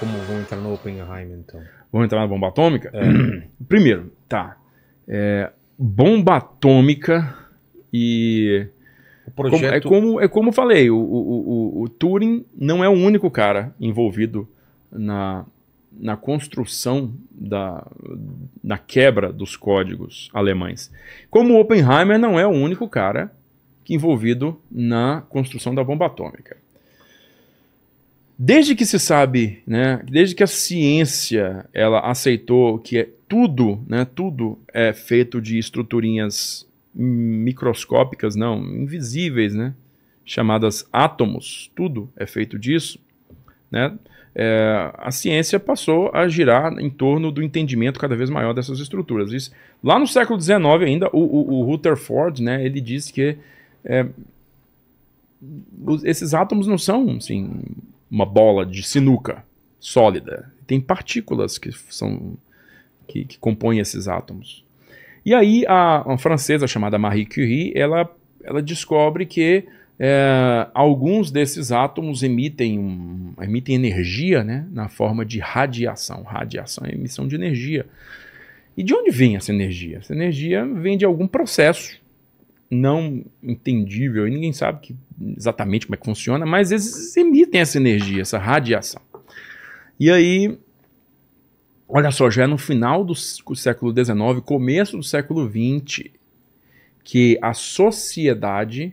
Como vão entrar no Oppenheim, então? Vão entrar na bomba atômica? É. Primeiro, tá. É, bomba atômica e. Projeto... Como, é, como, é como eu falei, o, o, o, o Turing não é o único cara envolvido na, na construção da na quebra dos códigos alemães. Como Oppenheimer não é o único cara envolvido na construção da bomba atômica. Desde que se sabe, né, desde que a ciência ela aceitou que é tudo, né, tudo é feito de estruturinhas microscópicas, não, invisíveis, né, chamadas átomos, tudo é feito disso, né, é, a ciência passou a girar em torno do entendimento cada vez maior dessas estruturas. Isso, lá no século XIX ainda, o, o, o Rutherford, né, ele disse que é, os, esses átomos não são, assim, uma bola de sinuca sólida. Tem partículas que são que, que compõem esses átomos. E aí a uma francesa chamada Marie Curie, ela, ela descobre que é, alguns desses átomos emitem, um, emitem energia né, na forma de radiação. Radiação é emissão de energia. E de onde vem essa energia? Essa energia vem de algum processo não entendível e ninguém sabe que, exatamente como é que funciona, mas eles emitem essa energia, essa radiação. E aí, olha só, já é no final do século XIX, começo do século XX, que a sociedade,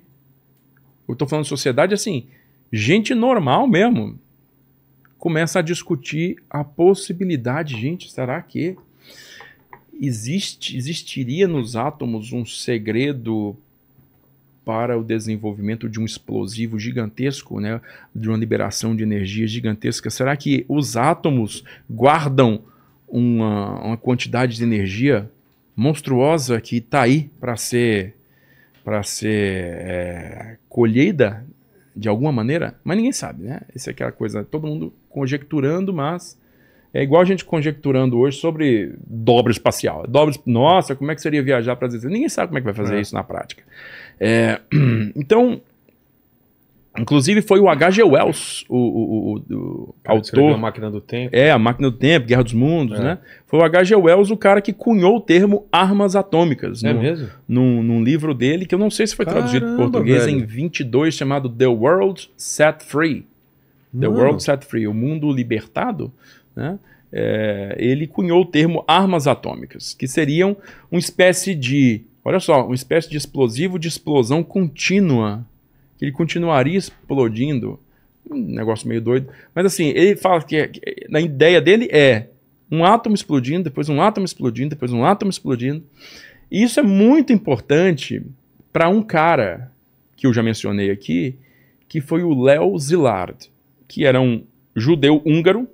eu estou falando sociedade assim, gente normal mesmo, começa a discutir a possibilidade, gente, será que existe, existiria nos átomos um segredo para o desenvolvimento de um explosivo gigantesco, né, de uma liberação de energia gigantesca? Será que os átomos guardam uma, uma quantidade de energia monstruosa que está aí para ser para ser é, colhida de alguma maneira, mas ninguém sabe, né? Isso é aquela coisa, todo mundo conjecturando, mas é igual a gente conjecturando hoje sobre dobra espacial. Dobra, nossa, como é que seria viajar para as Ninguém sabe como é que vai fazer é. isso na prática. É, então, inclusive foi o H.G. Wells, o, o, o, o autor. A máquina do tempo. É, a máquina do tempo, Guerra dos Mundos, é. né? Foi o H.G. Wells o cara que cunhou o termo armas atômicas. É mesmo? Num, num livro dele, que eu não sei se foi Caramba, traduzido para português velho. em 22, chamado The World Set Free. The Mano. World Set Free, o mundo libertado né? É, ele cunhou o termo armas atômicas, que seriam uma espécie de, olha só, uma espécie de explosivo de explosão contínua, que ele continuaria explodindo. Um negócio meio doido. Mas assim, ele fala que, é, que na ideia dele é um átomo explodindo, depois um átomo explodindo, depois um átomo explodindo. E isso é muito importante para um cara que eu já mencionei aqui, que foi o Léo Szilard, que era um judeu húngaro,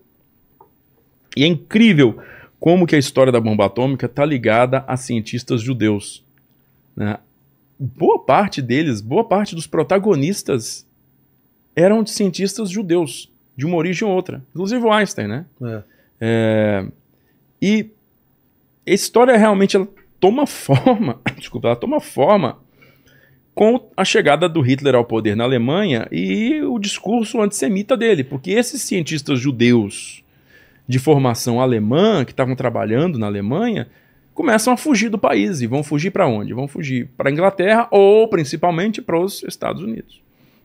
e é incrível como que a história da bomba atômica está ligada a cientistas judeus. Né? Boa parte deles, boa parte dos protagonistas eram de cientistas judeus, de uma origem ou outra. Inclusive o Einstein, né? É. É, e a história realmente ela toma forma, desculpa, ela toma forma com a chegada do Hitler ao poder na Alemanha e o discurso antissemita dele, porque esses cientistas judeus de formação alemã, que estavam trabalhando na Alemanha, começam a fugir do país. E vão fugir para onde? Vão fugir para a Inglaterra ou, principalmente, para os Estados Unidos.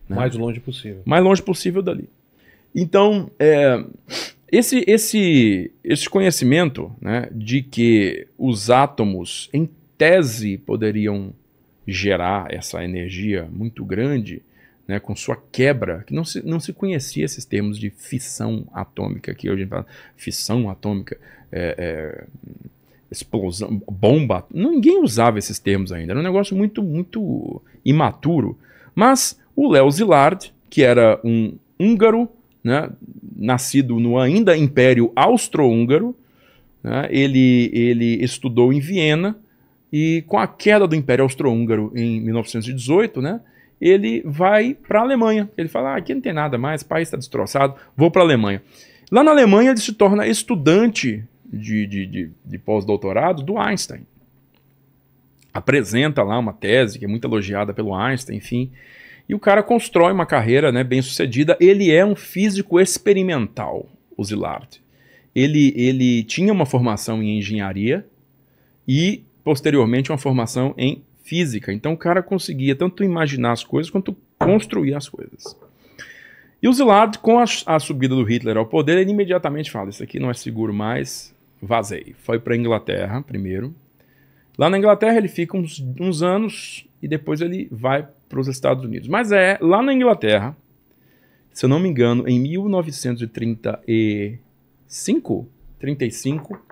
Né? Mais longe possível. Mais longe possível dali. Então, é, esse, esse, esse conhecimento né, de que os átomos, em tese, poderiam gerar essa energia muito grande né, com sua quebra, que não se, não se conhecia esses termos de fissão atômica, que hoje a gente fala fissão atômica, é, é, explosão, bomba. Ninguém usava esses termos ainda, era um negócio muito, muito imaturo. Mas o Léo Zilard, que era um húngaro, né, nascido no ainda Império Austro-Húngaro, né, ele, ele estudou em Viena e com a queda do Império Austro-Húngaro em 1918, né, ele vai para a Alemanha. Ele fala: ah, aqui não tem nada mais, o país está destroçado, vou para a Alemanha. Lá na Alemanha, ele se torna estudante de, de, de, de pós-doutorado do Einstein. Apresenta lá uma tese que é muito elogiada pelo Einstein, enfim. E o cara constrói uma carreira né, bem sucedida. Ele é um físico experimental, o Szilard. Ele, ele tinha uma formação em engenharia e, posteriormente, uma formação em física. Então o cara conseguia tanto imaginar as coisas quanto construir as coisas. E o Zilard, com a, a subida do Hitler ao poder, ele imediatamente fala: Isso aqui não é seguro mais, vazei. Foi para a Inglaterra primeiro. Lá na Inglaterra ele fica uns, uns anos e depois ele vai para os Estados Unidos. Mas é lá na Inglaterra, se eu não me engano, em 1935, 35,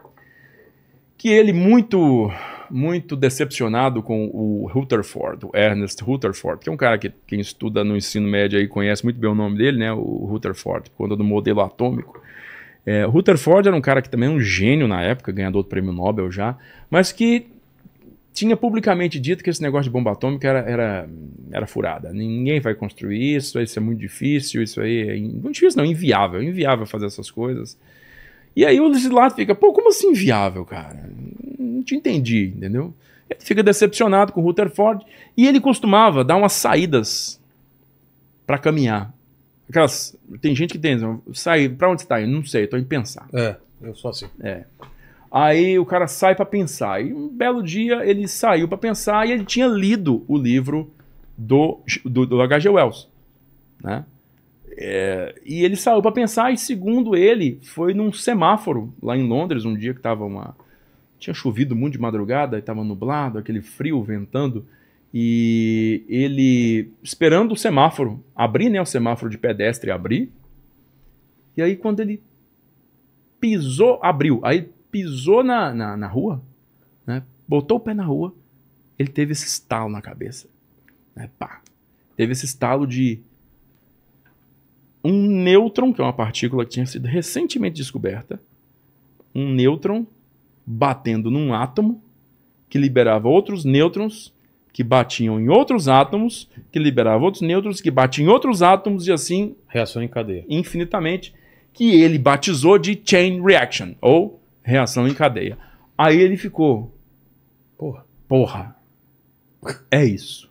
que ele muito muito decepcionado com o Rutherford, o Ernest Rutherford, que é um cara que quem estuda no ensino médio aí conhece muito bem o nome dele, né? O Rutherford, quando do modelo atômico. É, Rutherford era um cara que também é um gênio na época, ganhador do prêmio Nobel já, mas que tinha publicamente dito que esse negócio de bomba atômica era, era, era furada. Ninguém vai construir isso, isso é muito difícil, isso aí é muito difícil, não, inviável, inviável fazer essas coisas. E aí o legislado fica, pô, como assim inviável, cara? te entendi, entendeu? Ele fica decepcionado com o Rutherford e ele costumava dar umas saídas para caminhar. Aquelas, tem gente que tem, sai, para onde está? Eu não sei, tô em pensar. É, eu sou assim. É. Aí o cara sai para pensar. E um belo dia ele saiu para pensar e ele tinha lido o livro do, do, do H.G. Wells, né? É, e ele saiu para pensar e segundo ele foi num semáforo lá em Londres um dia que tava uma tinha chovido muito de madrugada, estava nublado, aquele frio ventando. E ele esperando o semáforo abrir, né? O semáforo de pedestre abrir. E aí, quando ele pisou, abriu. Aí pisou na, na, na rua, né? botou o pé na rua, ele teve esse estalo na cabeça. Né? Pá. Teve esse estalo de um nêutron, que é uma partícula que tinha sido recentemente descoberta, um nêutron batendo num átomo que liberava outros nêutrons que batiam em outros átomos, que liberava outros nêutrons que batiam em outros átomos e assim. Reação em cadeia. Infinitamente. Que ele batizou de chain reaction, ou reação em cadeia. Aí ele ficou. Porra. Porra. É isso.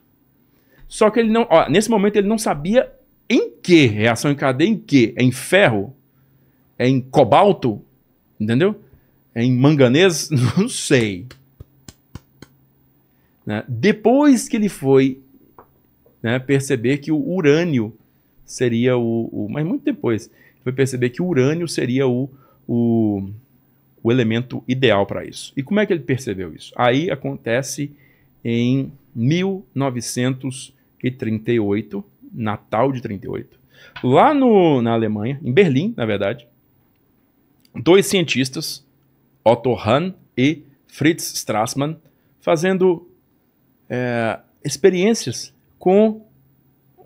Só que ele não. Ó, nesse momento ele não sabia em que reação em cadeia, em que? É em ferro? É em cobalto? Entendeu? É em manganês? Não sei. Né? Depois que ele foi né, perceber que o urânio seria o, o, Mas muito depois, foi perceber que o urânio seria o, o, o elemento ideal para isso. E como é que ele percebeu isso? Aí acontece em 1938, Natal de 38. Lá no, na Alemanha, em Berlim, na verdade, dois cientistas Otto Hahn e Fritz Strassmann, fazendo é, experiências com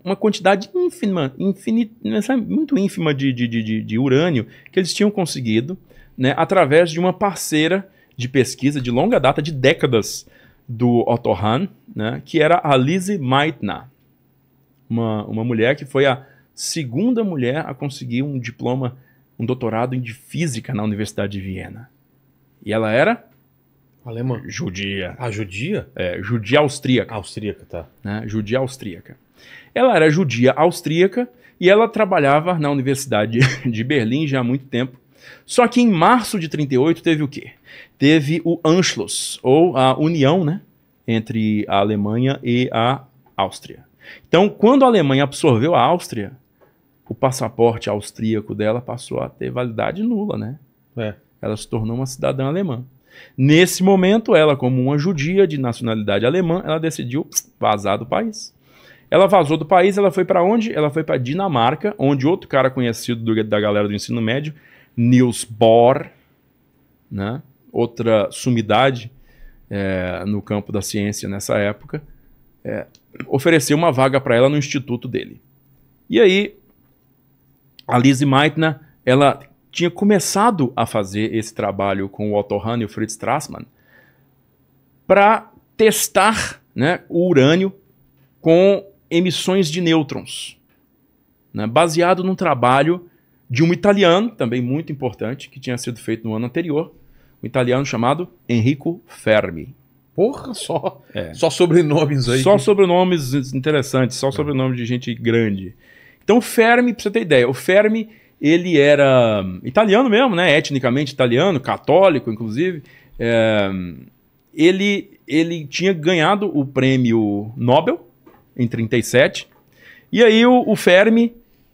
uma quantidade ínfima, infinita, muito ínfima de, de, de, de, urânio que eles tinham conseguido né, através de uma parceira de pesquisa de longa data, de décadas, do Otto Hahn, né, que era a Lise Meitner, uma, uma mulher que foi a segunda mulher a conseguir um diploma, um doutorado em física na Universidade de Viena. E ela era? Alemã. Judia. a ah, judia? É, judia austríaca. Austríaca, tá. Né? Judia austríaca. Ela era judia austríaca e ela trabalhava na Universidade de Berlim já há muito tempo. Só que em março de 38 teve o quê? Teve o Anschluss, ou a união, né? Entre a Alemanha e a Áustria. Então, quando a Alemanha absorveu a Áustria, o passaporte austríaco dela passou a ter validade nula, né? É ela se tornou uma cidadã alemã. Nesse momento, ela, como uma judia de nacionalidade alemã, ela decidiu vazar do país. Ela vazou do país, ela foi para onde? Ela foi para Dinamarca, onde outro cara conhecido do, da galera do ensino médio, Niels Bohr, né? outra sumidade é, no campo da ciência nessa época, é, ofereceu uma vaga para ela no instituto dele. E aí, a Lise Meitner, ela tinha começado a fazer esse trabalho com o Otto Hahn e o Fritz Strassmann para testar né, o urânio com emissões de nêutrons, né, baseado num trabalho de um italiano, também muito importante, que tinha sido feito no ano anterior, um italiano chamado Enrico Fermi. Porra, só, é. só sobrenomes aí. Só que... sobrenomes interessantes, só é. sobrenomes de gente grande. Então, Fermi, para você ter ideia, o Fermi ele era hum, italiano mesmo, né? Etnicamente italiano, católico, inclusive. É, ele, ele tinha ganhado o prêmio Nobel em 37. E aí o, o Fermi,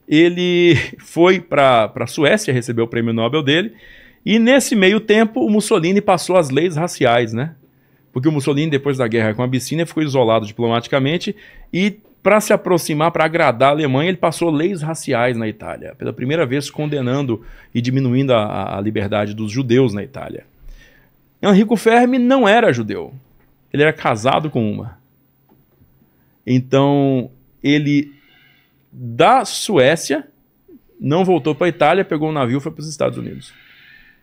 ele foi para a Suécia receber o prêmio Nobel dele. E nesse meio tempo, o Mussolini passou as leis raciais, né? Porque o Mussolini, depois da guerra com a Abissínia, ficou isolado diplomaticamente e para se aproximar, para agradar a Alemanha, ele passou leis raciais na Itália, pela primeira vez condenando e diminuindo a, a liberdade dos judeus na Itália. Enrico Fermi não era judeu, ele era casado com uma. Então, ele da Suécia não voltou para a Itália, pegou um navio e foi para os Estados Unidos.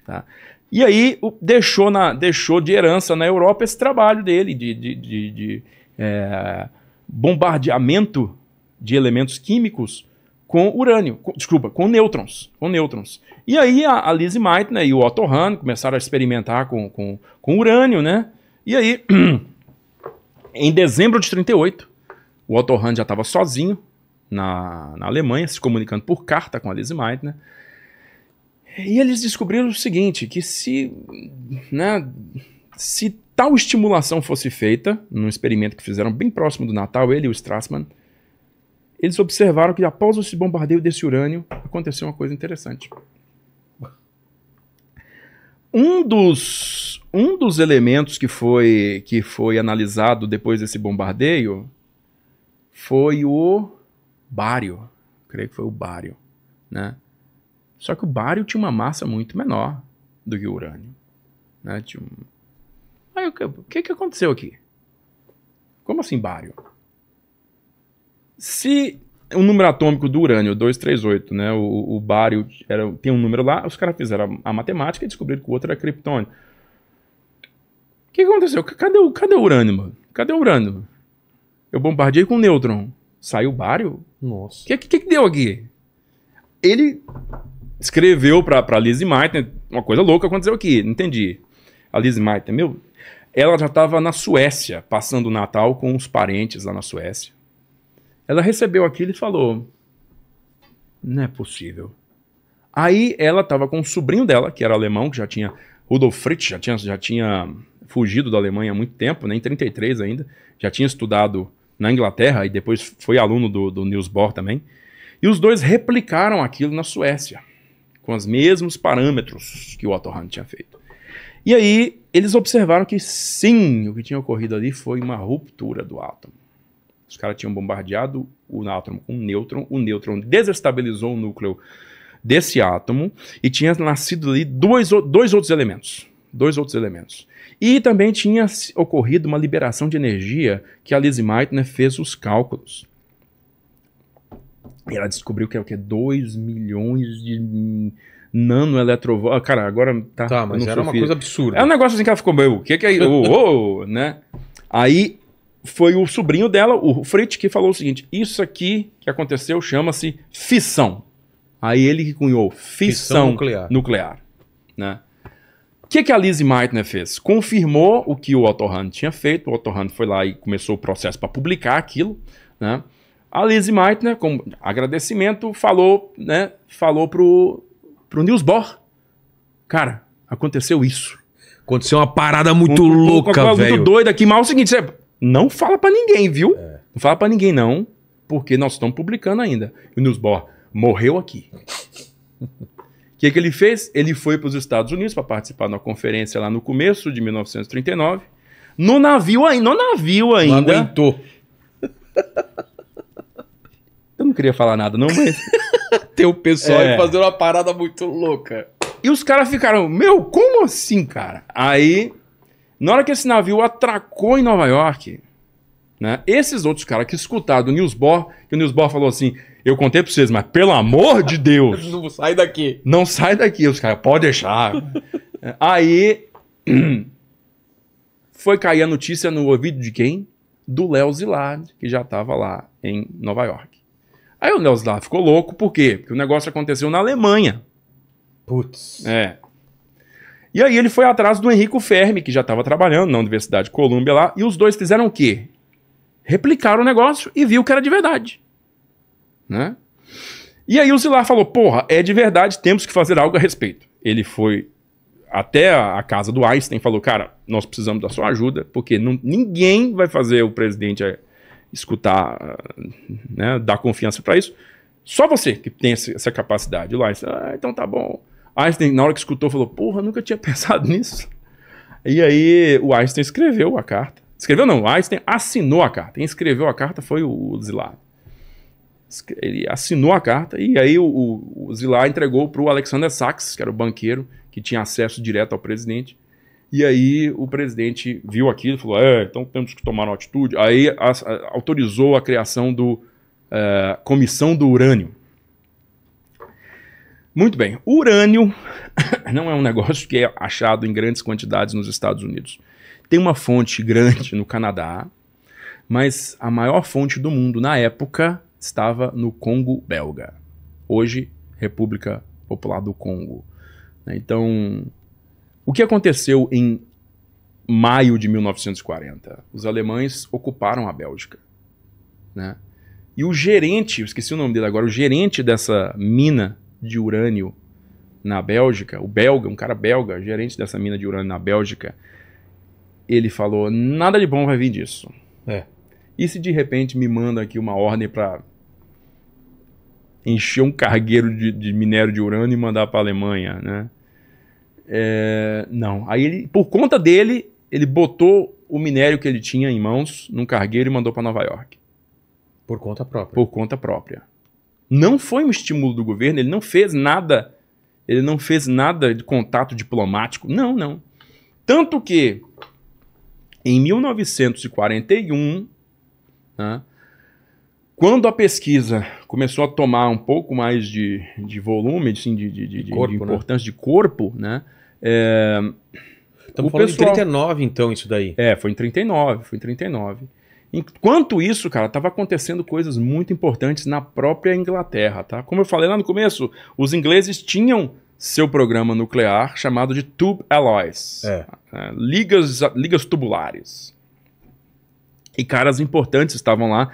Tá? E aí o, deixou, na, deixou de herança na Europa esse trabalho dele de, de, de, de é, bombardeamento de elementos químicos com urânio, com, desculpa, com nêutrons, com nêutrons. E aí a, a Meitner né, e o Otto Hahn começaram a experimentar com, com, com urânio, né? E aí, em dezembro de 38, o Otto Hahn já estava sozinho na, na Alemanha, se comunicando por carta com a Lise Meitner, né? e eles descobriram o seguinte, que se né, se tal estimulação fosse feita, num experimento que fizeram bem próximo do Natal, ele e o Strassman, eles observaram que após esse bombardeio desse urânio, aconteceu uma coisa interessante. Um dos, um dos elementos que foi, que foi analisado depois desse bombardeio foi o bário. Creio que foi o bário. Né? Só que o bário tinha uma massa muito menor do que o urânio. Né? Tinha um, o que, que aconteceu aqui? Como assim bário? Se o número atômico do urânio, 238, né, o, o bário era, tem um número lá, os caras fizeram a, a, matemática e descobriram que o outro era criptônio. O que, que aconteceu? Cadê o, cadê o urânio, mano? Cadê o urânio? Eu bombardeei com nêutron. Saiu bário? Nossa. O que, que, que deu aqui? Ele escreveu para Lizzie Meitner, uma coisa louca aconteceu aqui, entendi. A Lizzie Meitner, meu, ela já estava na Suécia, passando o Natal com os parentes lá na Suécia. Ela recebeu aquilo e falou: Não é possível. Aí ela estava com o sobrinho dela, que era alemão, que já tinha. Rudolf Fritsch já tinha, já tinha fugido da Alemanha há muito tempo, né, em 33 ainda. Já tinha estudado na Inglaterra e depois foi aluno do, do Niels Bohr também. E os dois replicaram aquilo na Suécia, com os mesmos parâmetros que o Otto Hahn tinha feito. E aí eles observaram que sim, o que tinha ocorrido ali foi uma ruptura do átomo. Os caras tinham bombardeado o átomo com um nêutron, o nêutron desestabilizou o núcleo desse átomo e tinha nascido ali dois, dois outros elementos. Dois outros elementos. E também tinha ocorrido uma liberação de energia que a Lizzie Meitner né, fez os cálculos. E ela descobriu que é o que? 2 milhões de nano eletrovó. Ah, cara, agora tá. Tá, mas era uma filho. coisa absurda. É um negócio assim que ela ficou meio, o que que é isso? oh, oh, né? Aí foi o sobrinho dela, o Fritz, que falou o seguinte: isso aqui que aconteceu chama-se fissão. Aí ele que cunhou fissão, fissão nuclear. nuclear né? O que, que a lise Meitner fez? Confirmou o que o Otto Hahn tinha feito. O Otto Hahn foi lá e começou o processo para publicar aquilo. Né? A lise Meitner, como agradecimento, falou, né, falou pro pro Nils Bohr. Cara, aconteceu isso. Aconteceu uma parada muito um, louca, velho. Muito doida aqui. Mas é o seguinte, você não fala para ninguém, viu? É. Não fala para ninguém, não. Porque nós estamos publicando ainda. E o Nils Bohr morreu aqui. O que, que ele fez? Ele foi para os Estados Unidos para participar de uma conferência lá no começo de 1939. No navio ainda. No navio ainda. Não aguentou. Eu não queria falar nada, não, mas... ter o pessoal é. fazendo uma parada muito louca. E os caras ficaram, meu, como assim, cara? Aí, na hora que esse navio atracou em Nova York, né, esses outros caras que escutaram o Niels Bohr, que o Niels Bohr falou assim, eu contei pra vocês, mas pelo amor de Deus... não sai daqui. Não sai daqui, os caras, pode deixar. Aí, foi cair a notícia no ouvido de quem? Do Léo Zilard, que já tava lá em Nova York. Aí o Nelson lá ficou louco, por quê? Porque o negócio aconteceu na Alemanha. Putz. É. E aí ele foi atrás do Henrico Fermi, que já estava trabalhando na Universidade de Colômbia lá, e os dois fizeram o quê? Replicaram o negócio e viu que era de verdade. Né? E aí o Zilar falou: porra, é de verdade, temos que fazer algo a respeito. Ele foi até a casa do Einstein e falou: cara, nós precisamos da sua ajuda, porque não, ninguém vai fazer o presidente escutar, né, dar confiança para isso. Só você que tem essa capacidade. O Einstein, ah, então tá bom. Einstein, na hora que escutou, falou: Porra, nunca tinha pensado nisso. E aí o Einstein escreveu a carta. Escreveu não, o Einstein assinou a carta. Quem escreveu a carta foi o Zilá. Ele assinou a carta e aí o, o, o Zilá entregou para o Alexander Sachs, que era o banqueiro que tinha acesso direto ao presidente. E aí o presidente viu aquilo e falou: é, então temos que tomar uma atitude. Aí a, a, autorizou a criação do uh, Comissão do Urânio. Muito bem, o urânio não é um negócio que é achado em grandes quantidades nos Estados Unidos. Tem uma fonte grande no Canadá, mas a maior fonte do mundo na época estava no Congo belga. Hoje, República Popular do Congo. Então, o que aconteceu em maio de 1940? Os alemães ocuparam a Bélgica. Né? E o gerente, esqueci o nome dele agora, o gerente dessa mina de urânio na Bélgica, o belga, um cara belga, gerente dessa mina de urânio na Bélgica, ele falou: nada de bom vai vir disso. É. E se de repente me manda aqui uma ordem para encher um cargueiro de, de, minério de urânio e mandar para a Alemanha, né? É, não. Aí ele, por conta dele, ele botou o minério que ele tinha em mãos num cargueiro e mandou para Nova York. Por conta própria. Por conta própria. Não foi um estímulo do governo, ele não fez nada. Ele não fez nada de contato diplomático. Não, não. Tanto que em 1941, né, quando a pesquisa começou a tomar um pouco mais de, de volume, assim, de, de, de, corpo, de importância né? de corpo, né? É, Estamos falando pessoal... em 39, então, isso daí. É, foi em 39, foi em 39. Enquanto isso, cara, estava acontecendo coisas muito importantes na própria Inglaterra, tá? Como eu falei lá no começo, os ingleses tinham seu programa nuclear chamado de Tube Alloys, é. Né? ligas, ligas tubulares. E caras importantes estavam lá,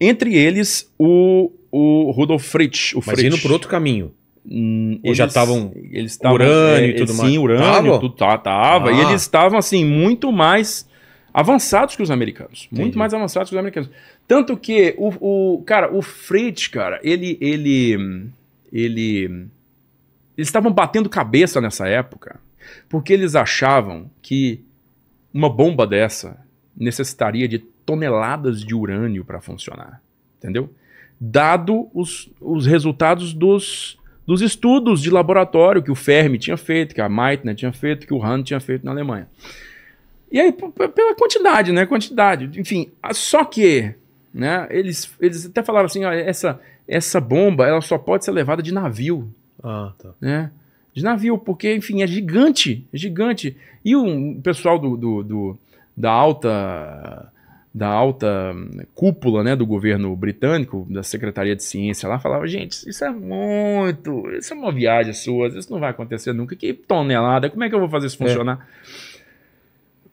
entre eles o, o Rudolf Fritsch. O Mas Fritsch. indo por outro caminho. Hum, eles, já estavam. Eles estavam. Urânio é, e tudo sim, mais. Sim, urânio, tava? tudo tá, tava. Ah. E eles estavam, assim, muito mais avançados que os americanos. Entendi. Muito mais avançados que os americanos. Tanto que o. o cara, o Freitas, cara, ele. ele. ele. Eles estavam batendo cabeça nessa época, porque eles achavam que uma bomba dessa necessitaria de toneladas de urânio para funcionar. Entendeu? Dado os, os resultados dos dos estudos de laboratório que o Fermi tinha feito, que a Meitner tinha feito, que o Hahn tinha feito na Alemanha. E aí, pela quantidade, né? Quantidade. Enfim, só que né, eles, eles até falaram assim: ó, essa, essa bomba ela só pode ser levada de navio. Ah, tá. Né? De navio, porque, enfim, é gigante, é gigante. E o pessoal do, do, do da alta da alta hum, cúpula né, do governo britânico, da Secretaria de Ciência lá, falava, gente, isso é muito, isso é uma viagem sua, isso não vai acontecer nunca, que tonelada, como é que eu vou fazer isso é. funcionar? É.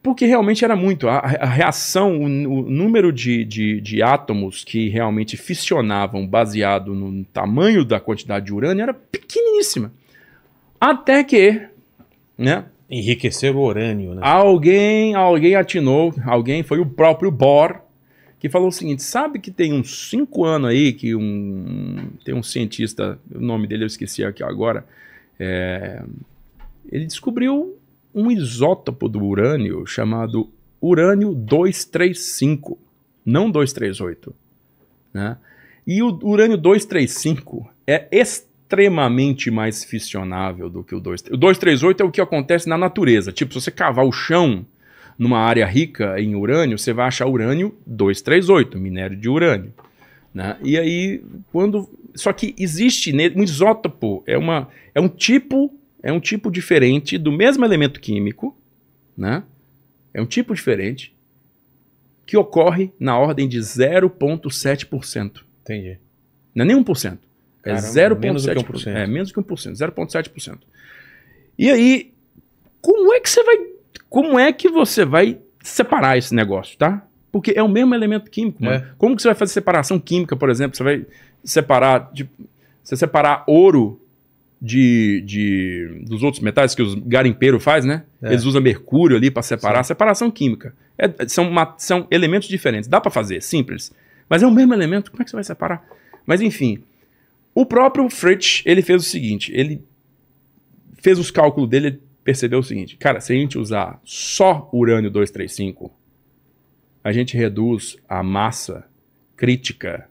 Porque realmente era muito, a, a reação, o, o número de, de, de, átomos que realmente fissionavam baseado no tamanho da quantidade de urânio era pequeniníssima. Até que, né, Enriquecer o urânio, né? Alguém, alguém atinou, alguém foi o próprio Bohr que falou o seguinte: sabe que tem uns cinco anos aí que um tem um cientista, o nome dele eu esqueci aqui agora, é, ele descobriu um isótopo do urânio chamado urânio 235, não 238, né? E o urânio 235 é extremamente extremamente mais fissionável do que o 238. O 238 é o que acontece na natureza. Tipo, se você cavar o chão numa área rica em urânio, você vai achar urânio 238, minério de urânio. Né? E aí, quando. Só que existe um isótopo, é, uma, é um tipo. É um tipo diferente do mesmo elemento químico, né? É um tipo diferente que ocorre na ordem de 0,7%. Entendi. Não é nem 1%. É 0,7%. É, menos que 1%, 0,7%. E aí, como é que você vai. Como é que você vai separar esse negócio, tá? Porque é o mesmo elemento químico, mano. É. Como que você vai fazer separação química, por exemplo? Você vai separar. você separar ouro de, de, dos outros metais que os garimpeiros faz, né? É. Eles usam mercúrio ali para separar. Sim. Separação química. É, são, uma, são elementos diferentes. Dá para fazer, simples. Mas é o mesmo elemento. Como é que você vai separar? Mas enfim. O próprio Fritz, ele fez o seguinte, ele fez os cálculos dele, percebeu o seguinte, cara, se a gente usar só urânio 235, a gente reduz a massa crítica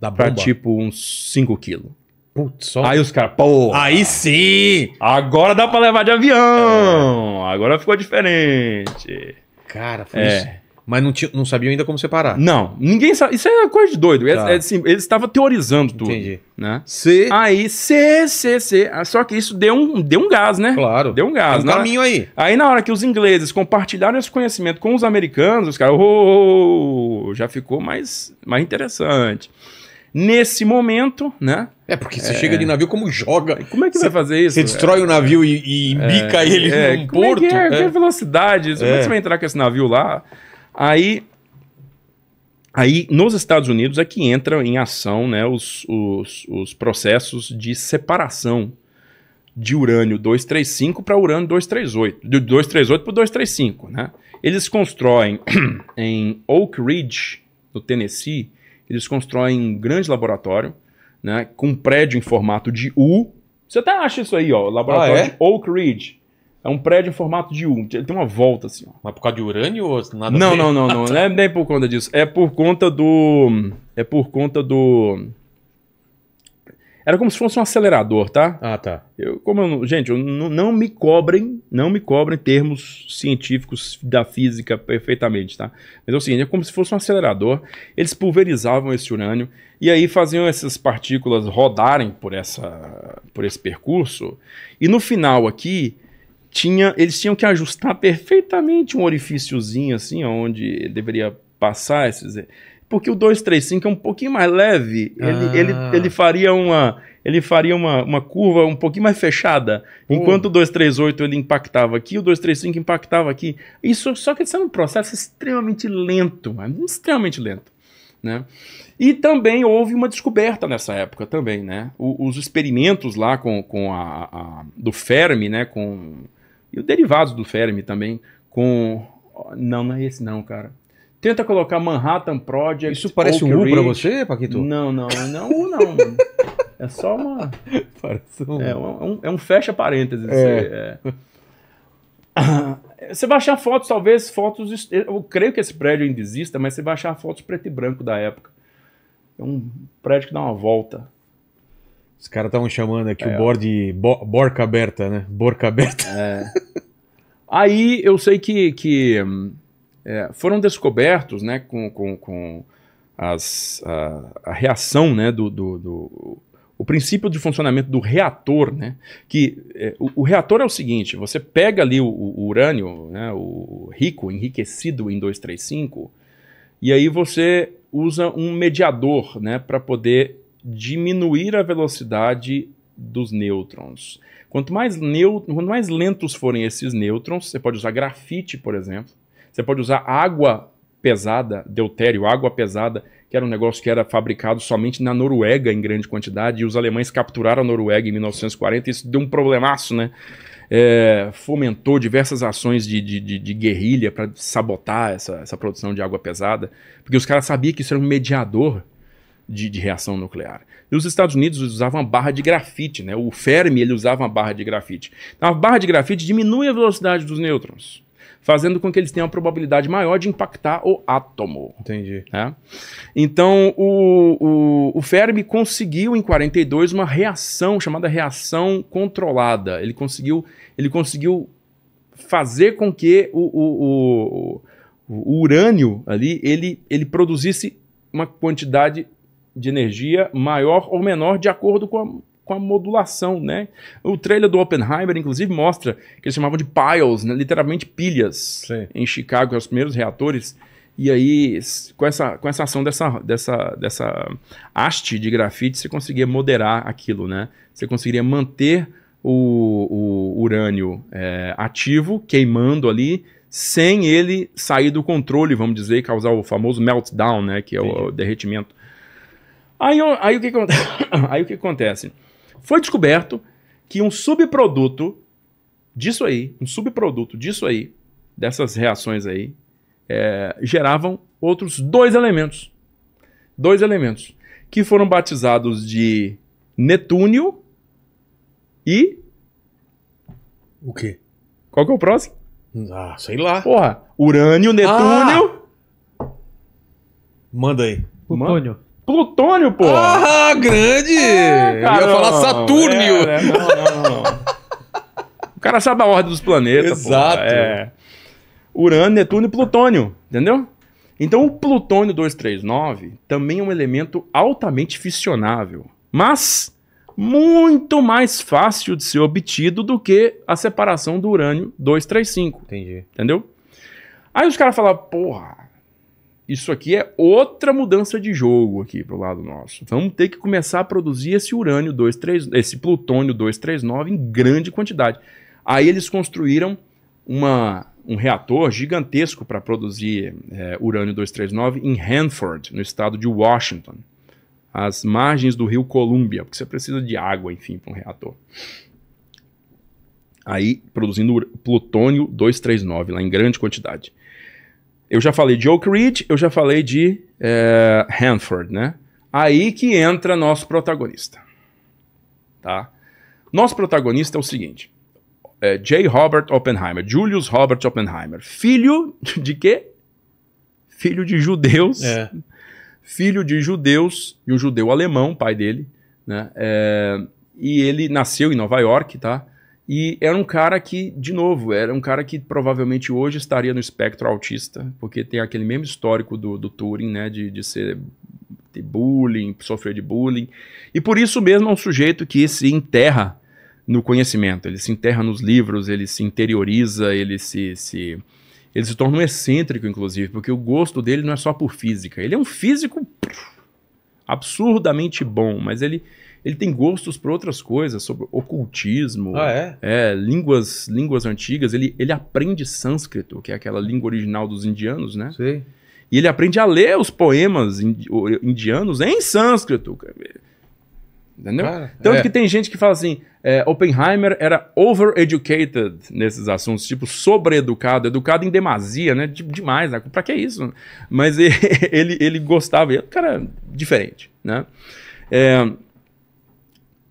da bomba. pra tipo uns 5 quilos. Putz, só... Aí os caras, pô. Aí sim! Agora dá pra levar de avião! É. Agora ficou diferente. Cara, foi é. Mas não, tinha, não sabiam ainda como separar. Não, ninguém sabe. Isso é coisa de doido. É, tá. É, assim, eles estavam teorizando tudo. Entendi. Né? C. Aí, C, C, C. Ah, só que isso deu um, deu um gás, né? Claro. Deu um gás. um na caminho hora... aí. Aí, na hora que os ingleses compartilharam esse conhecimento com os americanos, os caras, oh, já ficou mais, mais interessante. Nesse momento, né? É, porque você é. chega de navio, como joga? Como é que você vai fazer isso? Você destrói o é. navio e, e embica é. ele é. num como porto. É que é? é que é velocidade? Como é que você vai entrar com esse navio lá? Aí, aí nos Estados Unidos é que entram em ação né, os, os, os processos de separação de urânio 235 para urânio 238, de 238 para 235, né? Eles constroem em Oak Ridge, no Tennessee, eles constroem um grande laboratório, né, com um prédio em formato de U. Você até acha isso aí, ó, laboratório ah, é? de Oak Ridge. É um prédio em formato de U. Tem uma volta assim. Ó. Mas por causa de urânio ou nada Não, não, não, não. não é nem por conta disso. É por conta do. É por conta do. Era como se fosse um acelerador, tá? Ah, tá. Eu, como eu, gente, eu não me cobrem, não me cobrem termos científicos da física perfeitamente, tá? Mas é o seguinte, é como se fosse um acelerador. Eles pulverizavam esse urânio e aí faziam essas partículas rodarem por essa, por esse percurso. E no final aqui tinha, eles tinham que ajustar perfeitamente um orifíciozinho assim, onde deveria passar esses. Porque o 235 é um pouquinho mais leve, ah. ele, ele, ele faria uma ele faria uma, uma curva um pouquinho mais fechada. Enquanto o 238 ele impactava aqui, o 235 impactava aqui. Isso só que isso é um processo extremamente lento, mano, extremamente lento. Né? E também houve uma descoberta nessa época também, né? O, os experimentos lá com, com a, a do Fermi, né? Com e o derivado do Fermi também, com. Não, não é esse, não, cara. Tenta colocar Manhattan Project. Isso parece Oak um U para você, Paquito? Não, não, não é um U, não. É só uma. Parece um... É, um, é um fecha parênteses. É. É... Você vai achar fotos, talvez fotos. Eu creio que esse prédio ainda exista, mas você vai achar fotos preto e branco da época. É um prédio que dá uma volta. Os caras estavam chamando aqui é, o board bo, Borca Aberta, né? Borca Aberta. É. Aí eu sei que, que é, foram descobertos, né, com, com, com as, a, a reação, né, do, do, do, o princípio de funcionamento do reator, né, que é, o, o, reator é o seguinte, você pega ali o, o urânio, né, o rico, enriquecido em 235, e aí você usa um mediador, né, para poder diminuir a velocidade dos nêutrons. Quanto mais, neutro, quanto mais lentos forem esses nêutrons, você pode usar grafite, por exemplo, você pode usar água pesada, deutério, água pesada, que era um negócio que era fabricado somente na Noruega em grande quantidade, e os alemães capturaram a Noruega em 1940, e isso deu um problemaço, né? É, fomentou diversas ações de, de, de, de guerrilha para sabotar essa, essa produção de água pesada, porque os caras sabiam que isso era um mediador de, de, reação nuclear. E os Estados Unidos usavam uma barra de grafite, né? O Fermi ele usava uma barra de grafite. Então, a barra de grafite diminui a velocidade dos nêutrons, fazendo com que eles tenham uma probabilidade maior de impactar o átomo. Entendi. Né? Então, o, o, o Fermi conseguiu em 42 uma reação chamada reação controlada. Ele conseguiu, ele conseguiu fazer com que o, o, o, o urânio ali ele, ele produzisse uma quantidade de energia maior ou menor de acordo com a, com a modulação, né? O trailer do Oppenheimer, inclusive, mostra que eles chamavam de piles, né? literalmente pilhas, Sim. em Chicago, os primeiros reatores. E aí, com essa, com essa ação dessa, dessa, dessa haste de grafite, você conseguia moderar aquilo, né? Você conseguiria manter o, o urânio é, ativo, queimando ali, sem ele sair do controle, vamos dizer, e causar o famoso meltdown, né? Que é o, o derretimento Aí, aí, o que, aí o que acontece? Foi descoberto que um subproduto disso aí, um subproduto disso aí, dessas reações aí, é, geravam outros dois elementos. Dois elementos. Que foram batizados de Netúnio e. O quê? Qual que é o próximo? Ah, sei lá. Porra, urânio, Netúnio. Ah! Manda aí. Plutônio. Plutônio, pô! Ah, grande! É, cara, Eu ia falar Saturnio. É, é não, não, não. o cara sabe a ordem dos planetas, Exato. Pô, é. Urano, Netuno e Plutônio, entendeu? Então o plutônio 239 também é um elemento altamente fissionável, mas muito mais fácil de ser obtido do que a separação do urânio 235. Entendi. Entendeu? Aí os caras falam, porra, isso aqui é outra mudança de jogo aqui pro lado nosso. Vamos ter que começar a produzir esse urânio 23, esse plutônio 239 em grande quantidade. Aí eles construíram uma, um reator gigantesco para produzir é, urânio 239 em Hanford, no estado de Washington, às margens do rio Columbia, porque você precisa de água, enfim, para um reator. Aí produzindo plutônio 239 lá em grande quantidade. Eu já falei de Oak Ridge, eu já falei de é, Hanford, né? Aí que entra nosso protagonista. Tá? Nosso protagonista é o seguinte: é J. Robert Oppenheimer, Julius Robert Oppenheimer, filho de quê? Filho de judeus. É. Filho de judeus, de um judeu alemão, pai dele, né? É, e ele nasceu em Nova York, tá? E era um cara que, de novo, era um cara que provavelmente hoje estaria no espectro autista, porque tem aquele mesmo histórico do, do Turing, né, de, de ser de bullying, sofrer de bullying. E por isso mesmo é um sujeito que se enterra no conhecimento, ele se enterra nos livros, ele se interioriza, ele se, se ele se torna um excêntrico, inclusive, porque o gosto dele não é só por física. Ele é um físico absurdamente bom, mas ele ele tem gostos por outras coisas, sobre ocultismo, ah, é? é? línguas, línguas antigas. Ele, ele aprende sânscrito, que é aquela língua original dos indianos, né? Sim. E ele aprende a ler os poemas indianos em sânscrito. Entendeu? Ah, Tanto é. que tem gente que fala assim: é, Oppenheimer era overeducated nesses assuntos, tipo, sobreeducado, educado em demasia, né? Tipo, demais, né? Pra que isso? Mas ele, ele, ele gostava, ele era é diferente, né? É,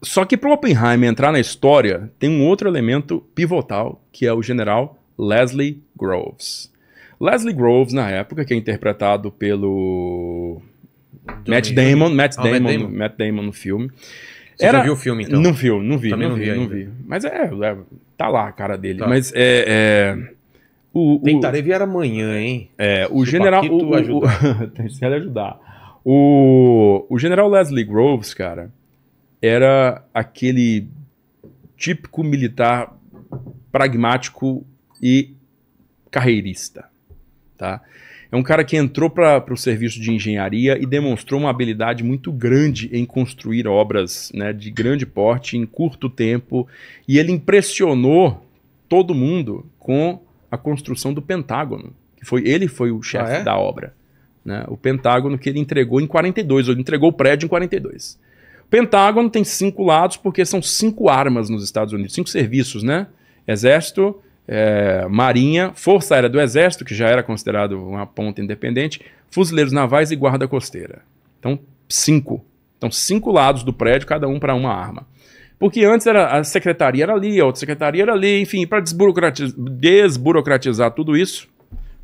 só que para o Oppenheimer entrar na história, tem um outro elemento pivotal, que é o general Leslie Groves. Leslie Groves, na época, que é interpretado pelo Matt Damon, Matt Damon, oh, Matt, Damon, Matt Damon no filme. Você era... já viu o filme, então? Não viu, não vi, Também não, vi, vi não vi. Mas é, é, tá lá a cara dele. Tá. Mas é... é... O, Tentarei vir amanhã, hein? É, o Se general. O, o, ajuda. o, ajudar. O, o general Leslie Groves, cara, era aquele típico militar pragmático e carreirista. Tá? É um cara que entrou para o serviço de engenharia e demonstrou uma habilidade muito grande em construir obras né, de grande porte em curto tempo. E ele impressionou todo mundo com a construção do Pentágono. Que foi Ele foi o chefe ah, é? da obra. Né? O Pentágono que ele entregou em 42, ele entregou o prédio em 42. Pentágono tem cinco lados porque são cinco armas nos Estados Unidos, cinco serviços, né? Exército, é, Marinha, Força Aérea do Exército, que já era considerado uma ponta independente, Fuzileiros Navais e Guarda Costeira. Então, cinco. Então, cinco lados do prédio, cada um para uma arma. Porque antes era a secretaria era ali, a outra secretaria era ali, enfim, para desburocratizar, desburocratizar tudo isso,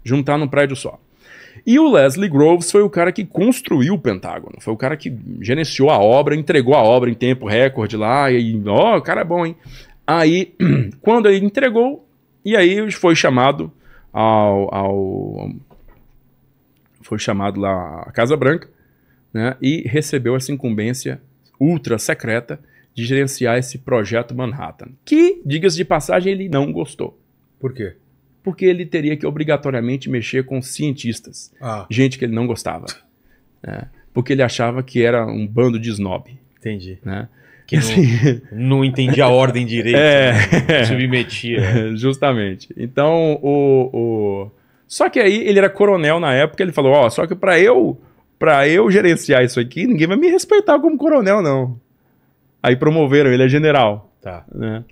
juntar num prédio só. E o Leslie Groves foi o cara que construiu o Pentágono, foi o cara que gerenciou a obra, entregou a obra em tempo recorde lá, e ó, oh, o cara é bom, hein? Aí, quando ele entregou, e aí foi chamado ao, ao foi chamado lá à Casa Branca, né, e recebeu essa incumbência ultra secreta de gerenciar esse projeto Manhattan, que, diga-se de passagem, ele não gostou. Por quê? porque ele teria que obrigatoriamente mexer com cientistas, ah. gente que ele não gostava, né? porque ele achava que era um bando de snob. Entendi. Né? Que assim, não, não entendia a ordem direito, é, né? submetia. É, justamente. Então, o, o... Só que aí ele era coronel na época, ele falou, ó, oh, só que para eu para eu gerenciar isso aqui, ninguém vai me respeitar como coronel, não. Aí promoveram ele a é general. Tá. Né?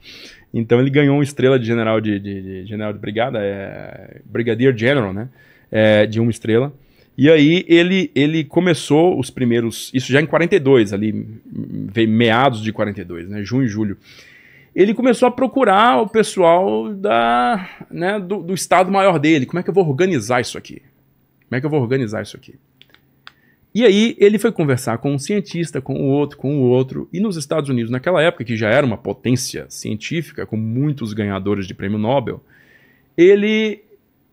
Então ele ganhou uma estrela de general de, de, de general de brigada, é, brigadier general, né? É, de uma estrela. E aí ele, ele começou os primeiros, isso já em 42 ali, meados de 42, né? Junho e julho. Ele começou a procurar o pessoal da, né, do, do estado maior dele. Como é que eu vou organizar isso aqui? Como é que eu vou organizar isso aqui? E aí ele foi conversar com um cientista, com o outro, com o outro, e nos Estados Unidos, naquela época, que já era uma potência científica, com muitos ganhadores de prêmio Nobel, ele,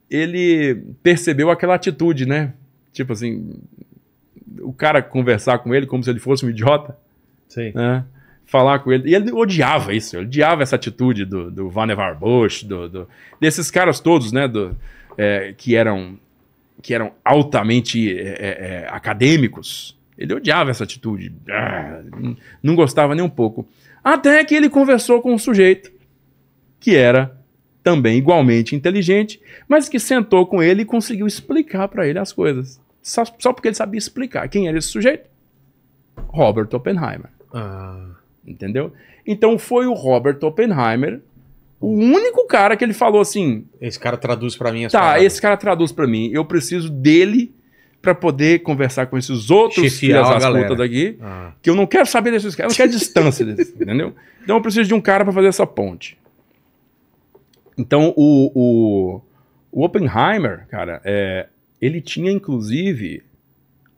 ele percebeu aquela atitude, né? Tipo assim, o cara conversar com ele como se ele fosse um idiota. Sim. Né? Falar com ele. E ele odiava isso, ele odiava essa atitude do, do Vannevar Bush, do, do, desses caras todos, né? Do, é, que eram que eram altamente é, é, acadêmicos, ele odiava essa atitude, ah, não gostava nem um pouco. Até que ele conversou com um sujeito que era também igualmente inteligente, mas que sentou com ele e conseguiu explicar para ele as coisas. Só, só, porque ele sabia explicar. Quem era esse sujeito? Robert Oppenheimer. Ah. Entendeu? Então foi o Robert Oppenheimer o único cara que ele falou assim. Esse cara traduz para mim. As tá, palavras. esse cara traduz para mim. Eu preciso dele para poder conversar com esses outros Chefiar das putas daqui, ah. que eu não quero saber desses caras, eu quero distância desses, entendeu? Então eu preciso de um cara para fazer essa ponte. Então o, o, o Oppenheimer, cara, é, ele tinha inclusive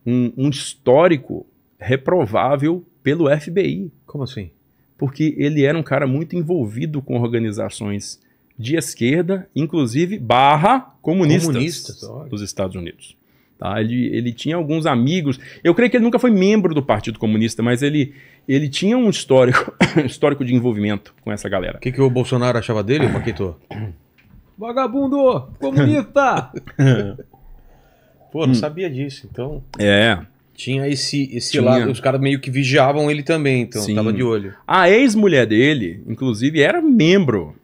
um, um histórico reprovável pelo FBI. Como assim? porque ele era um cara muito envolvido com organizações de esquerda, inclusive barra comunistas, comunistas dos Estados Unidos. Tá? Ele, ele tinha alguns amigos. Eu creio que ele nunca foi membro do Partido Comunista, mas ele, ele tinha um histórico, histórico de envolvimento com essa galera. O que, que o Bolsonaro achava dele, Paquito? Vagabundo! Comunista! Pô, não hum. sabia disso, então. É. Tinha esse, esse Tinha. lado, os caras meio que vigiavam ele também, então, Sim. tava de olho. A ex-mulher dele, inclusive, era membro.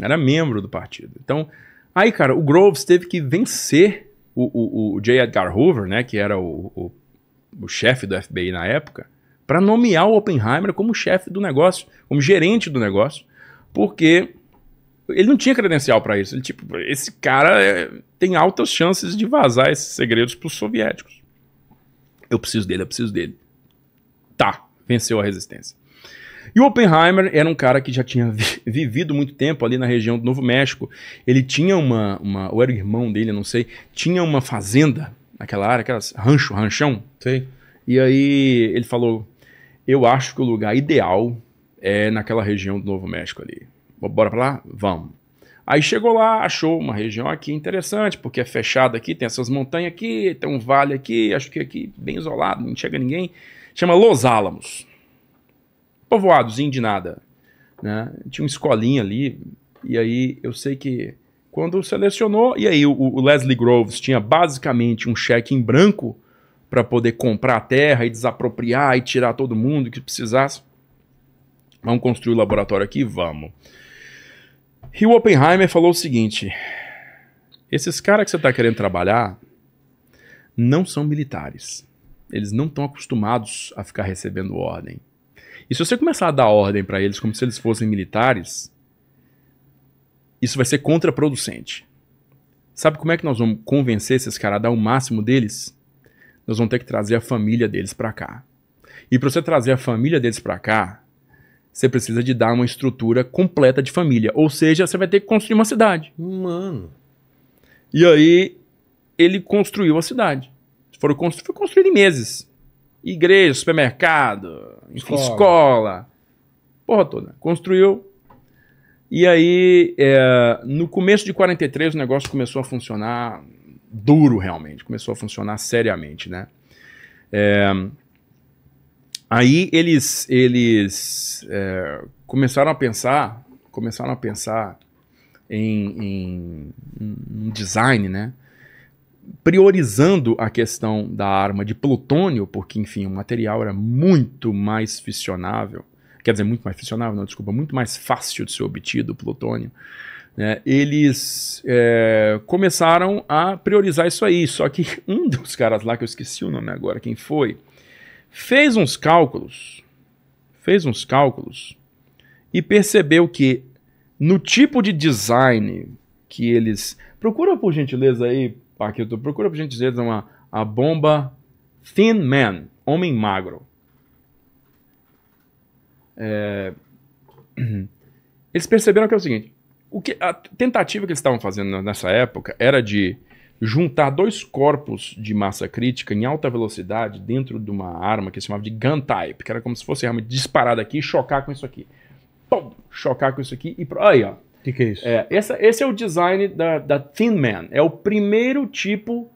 Era membro do partido. Então, aí, cara, o Groves teve que vencer o, o, o J. Edgar Hoover, né, que era o, o, o chefe do FBI na época, para nomear o Oppenheimer como chefe do negócio, como gerente do negócio, porque ele não tinha credencial para isso. Ele, tipo, esse cara é, tem altas chances de vazar esses segredos para os soviéticos. Eu preciso dele, eu preciso dele. Tá, venceu a resistência. E o Oppenheimer era um cara que já tinha vi vivido muito tempo ali na região do Novo México. Ele tinha uma, uma, ou era o irmão dele, não sei, tinha uma fazenda naquela área, aquelas rancho, ranchão. Sim. E aí ele falou: Eu acho que o lugar ideal é naquela região do Novo México ali. Bora pra lá? Vamos. Aí chegou lá, achou uma região aqui interessante, porque é fechada aqui, tem essas montanhas aqui, tem um vale aqui, acho que aqui bem isolado, não chega ninguém. Chama Los Álamos. Povoadozinho de nada. Né? Tinha uma escolinha ali, e aí eu sei que quando selecionou, e aí o, o Leslie Groves tinha basicamente um cheque em branco para poder comprar a terra e desapropriar e tirar todo mundo que precisasse. Vamos construir o laboratório aqui? Vamos. E o Oppenheimer falou o seguinte: esses caras que você está querendo trabalhar não são militares. Eles não estão acostumados a ficar recebendo ordem. E se você começar a dar ordem para eles como se eles fossem militares, isso vai ser contraproducente. Sabe como é que nós vamos convencer esses caras a dar o máximo deles? Nós vamos ter que trazer a família deles para cá. E para você trazer a família deles para cá, você precisa de dar uma estrutura completa de família. Ou seja, você vai ter que construir uma cidade. Mano. E aí, ele construiu a cidade. Foram constru... Foi construído em meses. Igreja, supermercado, escola. escola. Porra toda. Construiu. E aí, é... no começo de 43, o negócio começou a funcionar duro, realmente. Começou a funcionar seriamente, né? É... Aí eles, eles é, começaram a pensar, começaram a pensar em, em, em design, né? priorizando a questão da arma de plutônio, porque, enfim, o material era muito mais fissionável, quer dizer, muito mais fissionável, não, desculpa, muito mais fácil de ser obtido o plutônio, né? eles é, começaram a priorizar isso aí, só que um dos caras lá, que eu esqueci o nome agora, quem foi, fez uns cálculos, fez uns cálculos e percebeu que no tipo de design que eles. Procura por gentileza aí, Paquito, procura por gentileza uma, a bomba Thin Man, Homem Magro. É... Eles perceberam que é o seguinte: o que, a tentativa que eles estavam fazendo nessa época era de juntar dois corpos de massa crítica em alta velocidade dentro de uma arma que se chamava de gun type, que era como se fosse arma disparada aqui e chocar com isso aqui. Pum, chocar com isso aqui e. Aí, ó. O que, que, é isso? É, essa, esse é o design da, da Thin Man. É o primeiro tipo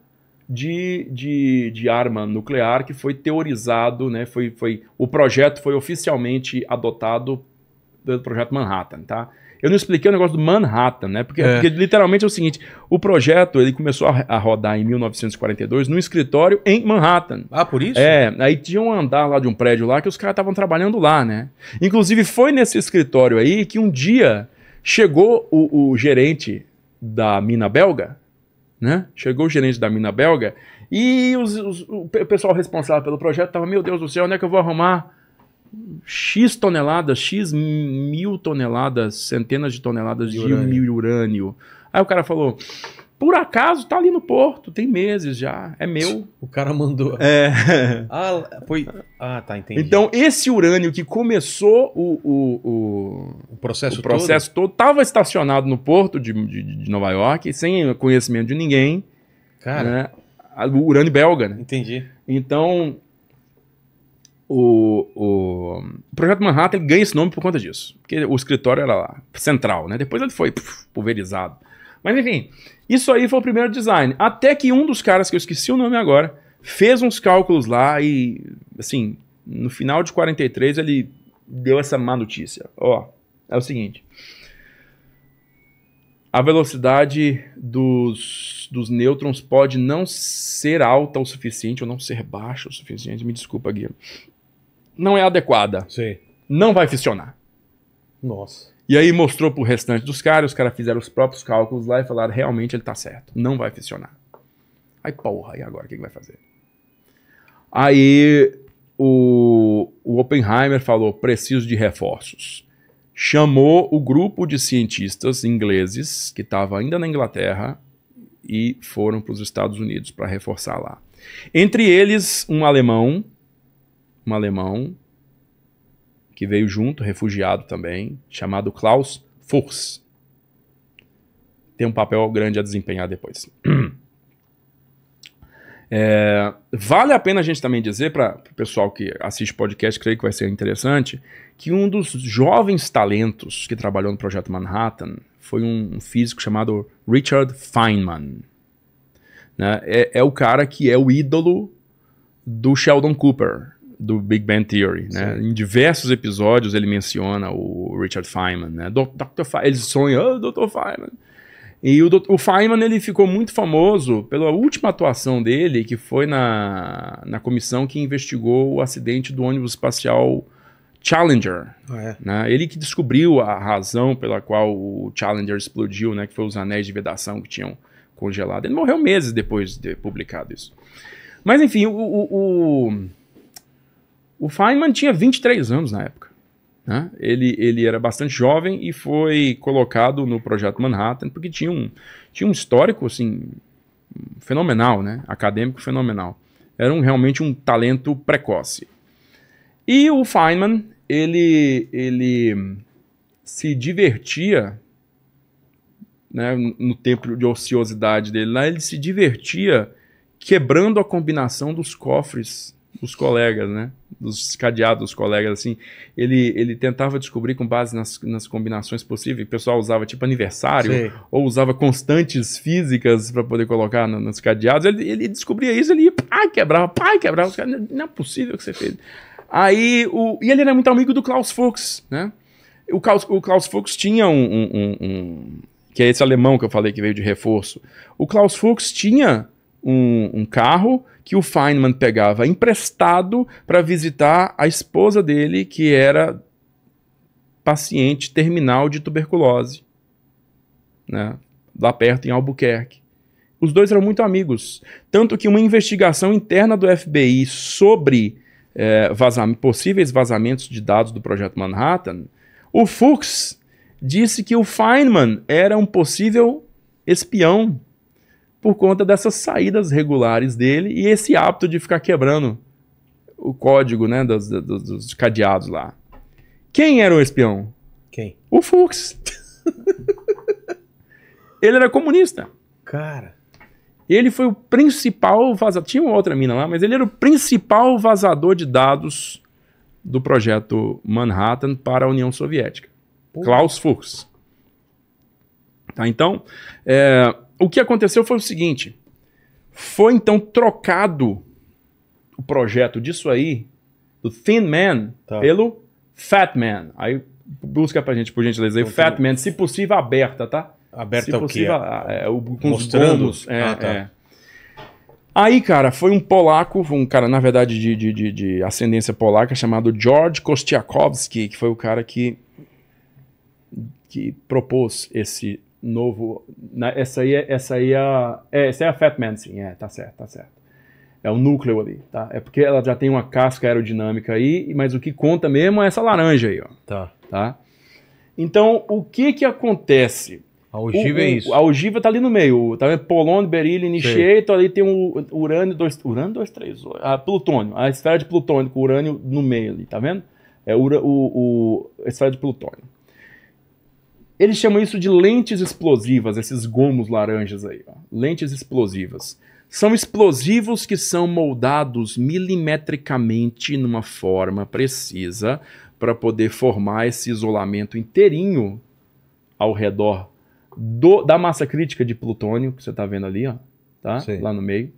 de, de, de arma nuclear que foi teorizado, né? Foi, foi, o projeto foi oficialmente adotado pelo projeto Manhattan, tá? Eu não expliquei o negócio do Manhattan, né? Porque, é. porque literalmente é o seguinte: o projeto ele começou a, a, rodar em 1942 num escritório em Manhattan. Ah, por isso? É, aí tinha um andar lá de um prédio lá que os caras estavam trabalhando lá, né? Inclusive foi nesse escritório aí que um dia chegou o, o gerente da mina belga, né? Chegou o gerente da mina belga e os, os, o pessoal responsável pelo projeto tava, meu Deus do céu, onde é que eu vou arrumar? X toneladas, X mil toneladas, centenas de toneladas de, de urânio. urânio. Aí o cara falou: por acaso tá ali no porto, tem meses já, é meu. O cara mandou. É. ah, foi. Ah, tá, entendi. Então, esse urânio que começou o, o, o, o processo, o processo todo? todo tava estacionado no porto de, de, de Nova York, sem conhecimento de ninguém. Cara. Né? O urânio belga, né? Entendi. Então, o, o, Projeto Manhattan ganha esse nome por conta disso. Porque o escritório era lá, central, né? Depois ele foi puf, pulverizado. Mas enfim, isso aí foi o primeiro design. Até que um dos caras, que eu esqueci o nome agora, fez uns cálculos lá e, assim, no final de 43 ele deu essa má notícia. Ó, é o seguinte. A velocidade dos, dos nêutrons pode não ser alta o suficiente ou não ser baixa o suficiente. Me desculpa, Guilherme não é adequada. Sim. Não vai funcionar. Nossa. E aí mostrou pro restante dos caras, os caras fizeram os próprios cálculos lá e falaram, realmente ele tá certo, não vai funcionar. Aí, porra, e agora, o que, que vai fazer? Aí o, o Oppenheimer falou, preciso de reforços. Chamou o grupo de cientistas ingleses, que estava ainda na Inglaterra, e foram para os Estados Unidos para reforçar lá. Entre eles, um alemão um alemão que veio junto, refugiado também, chamado Klaus Fuchs. Tem um papel grande a desempenhar depois. É, vale a pena a gente também dizer para o pessoal que assiste podcast, creio que vai ser interessante, que um dos jovens talentos que trabalhou no Projeto Manhattan foi um, físico chamado Richard Feynman. Né? É, é o cara que é o ídolo do Sheldon Cooper, do Big Bang Theory, né? Em diversos episódios ele menciona o Richard Feynman, né? Dr. Feynman, ele sonha, oh, ah, Dr. Feynman. E o, Dr. o Feynman ele ficou muito famoso pela última atuação dele, que foi na, na comissão que investigou o acidente do ônibus espacial Challenger. Ah, é. né? Ele que descobriu a razão pela qual o Challenger explodiu, né? Que foi os anéis de vedação que tinham congelado. Ele morreu meses depois de publicado isso. Mas enfim, o, o, o o Feynman tinha 23 anos na época. Né? Ele, ele era bastante jovem e foi colocado no projeto Manhattan porque tinha um, tinha um histórico assim fenomenal, né? acadêmico fenomenal. Era um, realmente um talento precoce. E o Feynman, ele, ele se divertia né, no tempo de ociosidade dele lá, ele se divertia quebrando a combinação dos cofres os colegas, né? Dos cadeados, os colegas, assim. Ele, ele tentava descobrir com base nas, nas combinações possíveis. O pessoal usava tipo aniversário, Sim. ou usava constantes físicas para poder colocar no, nos cadeados. Ele, ele descobria isso, ele ia, pá, quebrava, pai, quebrava. Os não é possível que você fez. Aí, o, e ele era muito amigo do Klaus Fuchs, né? O Klaus, o Klaus Fuchs tinha um, um, um, um que é esse alemão que eu falei que veio de reforço. O Klaus Fuchs tinha um, um, carro que o Feynman pegava emprestado para visitar a esposa dele, que era paciente terminal de tuberculose, né? lá perto em Albuquerque. Os dois eram muito amigos. Tanto que uma investigação interna do FBI sobre é, vazam possíveis vazamentos de dados do Projeto Manhattan, o Fuchs disse que o Feynman era um possível espião por conta dessas saídas regulares dele e esse hábito de ficar quebrando o código né, dos, dos, dos cadeados lá. Quem era o espião? Quem? O Fux. ele era comunista. Cara. Ele foi o principal vazador. Tinha uma outra mina lá, mas ele era o principal vazador de dados do projeto Manhattan para a União Soviética. Pô. Klaus Fuchs. Tá, então, é, o que aconteceu foi o seguinte: foi então trocado o projeto disso aí, do Thin Man, tá. pelo Fat Man. Aí busca pra gente, por gentileza, aí, o então, Fat Man, se possível, aberta, tá? Aberta se possível, o quê? Ah, é, o, com Mostrando? Os é, ah, tá. É. Aí, cara, foi um polaco, um cara, na verdade, de, de, de, de ascendência polaca, chamado George Kostiakowski, que foi o cara que, que propôs esse novo. Na, essa aí, é, essa aí é, é, essa é a Fat Man, sim, é, tá certo, tá certo. É o núcleo ali, tá? É porque ela já tem uma casca aerodinâmica aí, mas o que conta mesmo é essa laranja aí, ó. Tá. Tá? Então, o que que acontece? A ogiva o, é isso. A ogiva tá ali no meio, tá vendo? Polônio, berílio, nicheito, ali tem o um urânio dois urânio dois três a plutônio, a esfera de plutônio com urânio no meio ali, tá vendo? É o, o, o a esfera de plutônio. Eles chamam isso de lentes explosivas, esses gomos laranjas aí, ó. lentes explosivas. São explosivos que são moldados milimetricamente numa forma precisa para poder formar esse isolamento inteirinho ao redor do, da massa crítica de plutônio, que você está vendo ali, ó, tá? lá no meio.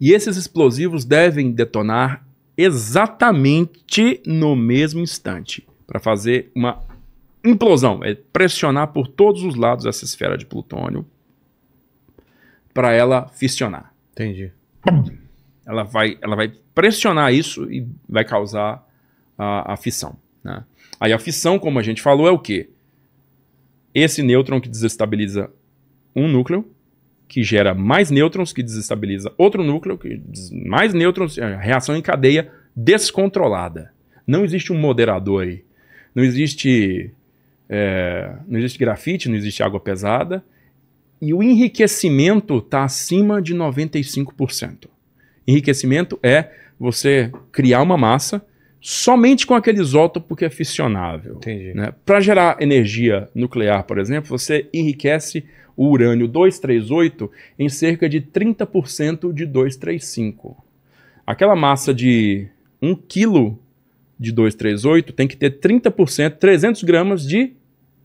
E esses explosivos devem detonar exatamente no mesmo instante para fazer uma implosão, é pressionar por todos os lados essa esfera de plutônio para ela fissionar. Entendi. Ela vai, ela vai pressionar isso e vai causar a, a fissão. Né? Aí a fissão, como a gente falou, é o quê? Esse nêutron que desestabiliza um núcleo, que gera mais nêutrons, que desestabiliza outro núcleo, que mais nêutrons, é, reação em cadeia descontrolada. Não existe um moderador aí. Não existe é, não existe grafite, não existe água pesada. E o enriquecimento está acima de 95%. Enriquecimento é você criar uma massa somente com aquele isótopo que é fissionável. Né? Para gerar energia nuclear, por exemplo, você enriquece o urânio 238 em cerca de 30% de 235. Aquela massa de 1 kg de 238 tem que ter 30%, 300 gramas de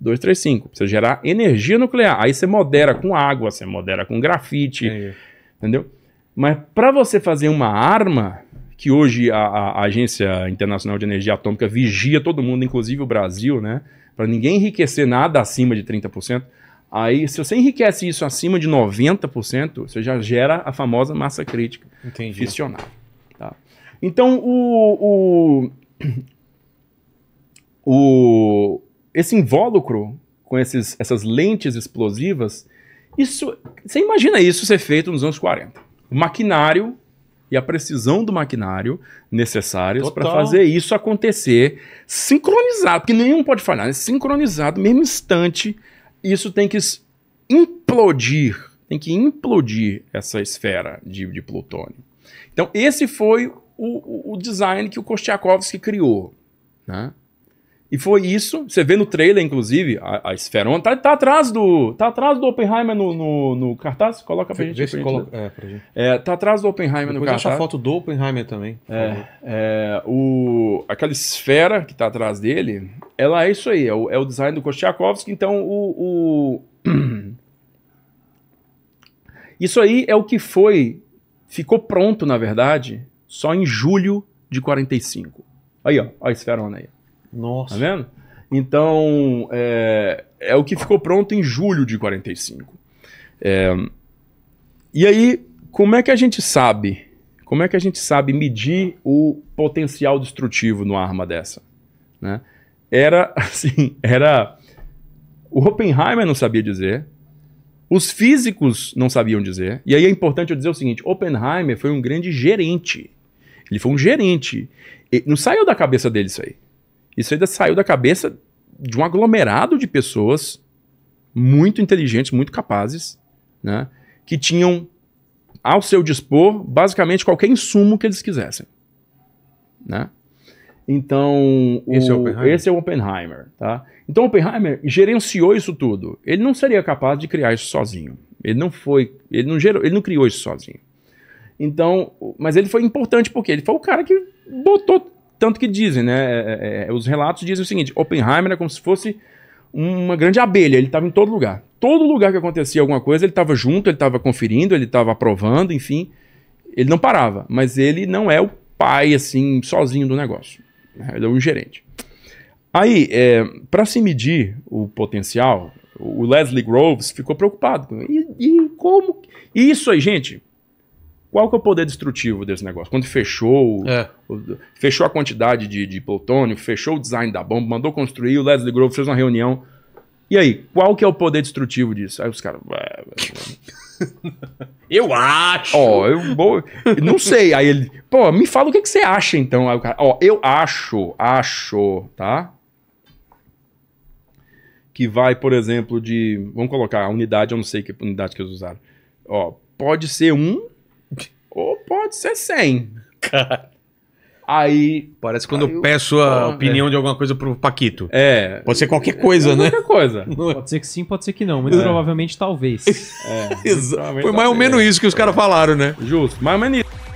235. Precisa gerar energia nuclear. Aí você modera com água, você modera com grafite, entendeu? Mas para você fazer uma arma, que hoje a, a, Agência Internacional de Energia Atômica vigia todo mundo, inclusive o Brasil, né? Para ninguém enriquecer nada acima de 30%. Aí, se você enriquece isso acima de 90%, você já gera a famosa massa crítica Entendi. Tá? Então, o, o, o esse invólucro com esses, essas lentes explosivas, isso, você imagina isso ser feito nos anos 40. O maquinário e a precisão do maquinário necessários para fazer isso acontecer sincronizado, porque nenhum pode falhar, né? sincronizado, mesmo instante, isso tem que implodir, tem que implodir essa esfera de, de plutônio. Então, esse foi o, o, design que o Kostiakovsky criou, né? E foi isso. Você vê no trailer, inclusive, a, a Esfera tá, tá, atrás do. Tá atrás do Oppenheimer no, no, no cartaz? Coloca pra gente. Vê se coloca, é, pra gente. É, tá atrás do Oppenheimer Depois no cartaz. Deixa a foto do Oppenheimer também. É, é, o, aquela esfera que tá atrás dele, ela é isso aí. É o, é o design do Kostiakovsky. Então, o. o... isso aí é o que foi. Ficou pronto, na verdade, só em julho de 45. Aí, ó, a Esferona aí. Nossa. Tá vendo? Então, é, é o que ficou pronto em julho de 45. É, e aí, como é que a gente sabe? Como é que a gente sabe medir o potencial destrutivo numa arma dessa? Né? Era assim, era o Oppenheimer não sabia dizer, os físicos não sabiam dizer. E aí é importante eu dizer o seguinte: Oppenheimer foi um grande gerente. Ele foi um gerente. não saiu da cabeça dele isso aí. Isso ainda saiu da cabeça de um aglomerado de pessoas muito inteligentes, muito capazes, né? que tinham ao seu dispor basicamente qualquer insumo que eles quisessem. Né? Então, esse, o, é, o Oppenheimer. esse é o Oppenheimer. Tá? Então, Oppenheimer gerenciou isso tudo. Ele não seria capaz de criar isso sozinho. Ele não foi, ele não gerou, ele não criou isso sozinho. Então, mas ele foi importante porque ele foi o cara que botou tanto que dizem, né? É é, é, é, os relatos dizem o seguinte: Oppenheimer é como se fosse uma grande abelha, ele estava em todo lugar. Todo lugar que acontecia alguma coisa, ele estava junto, ele estava conferindo, ele estava aprovando, enfim. Ele não parava, mas ele não é o pai, assim, sozinho do negócio. Né, ele é o gerente. Aí, é, para se medir o potencial, o Leslie Groves ficou preocupado. E, e como. E isso aí, gente, qual que é o poder destrutivo desse negócio? Quando fechou, é. fechou a quantidade de, de plutônio, fechou o design da bomba, mandou construir, o Leslie Grove fez uma reunião. E aí, qual que é o poder destrutivo disso? Aí os caras. eu acho. Ó, oh, eu vou, não sei. Aí ele, pô, me fala o que, que você acha então. ó, oh, eu acho, acho, tá? Que vai, por exemplo, de, vamos colocar a unidade, eu não sei que unidade que eles usaram. Ó, oh, pode ser um ou pode ser 100. Aí. Parece quando aí eu peço a ah, opinião é. de alguma coisa pro Paquito. É. Pode ser qualquer coisa, é, né? Qualquer coisa. Pode ser que sim, pode ser que não. Muito é. provavelmente talvez. É. é Exatamente. Foi mais ou menos isso que os caras falaram, né? Justo. Mais ou menos isso.